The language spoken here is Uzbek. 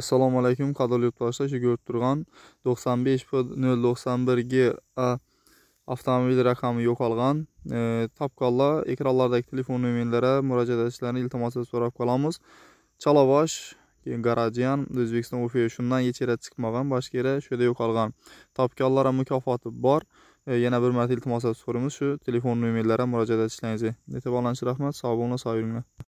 assalomu alaykum qadrli yurtdoshlar shu ko'rib turgan 95 p 091 g a avtomobil raqami yo'qolgan e, ekranlardagi telefon nomerlari murojaat etishlarini iltimosda so'rab qolamiz chalavash garajiyan o'zbekiston ufa shundan yechera chiqmagan boshqa yeri shu yerda yo'qolgan topganlar mukofoti bor e, yana bir marta iltimosda so'raymiz shu telefon nomerlari murojaat etishlaringizni e'tiborlanishingiz rahmat sog' bo'linglar sog' yuringlar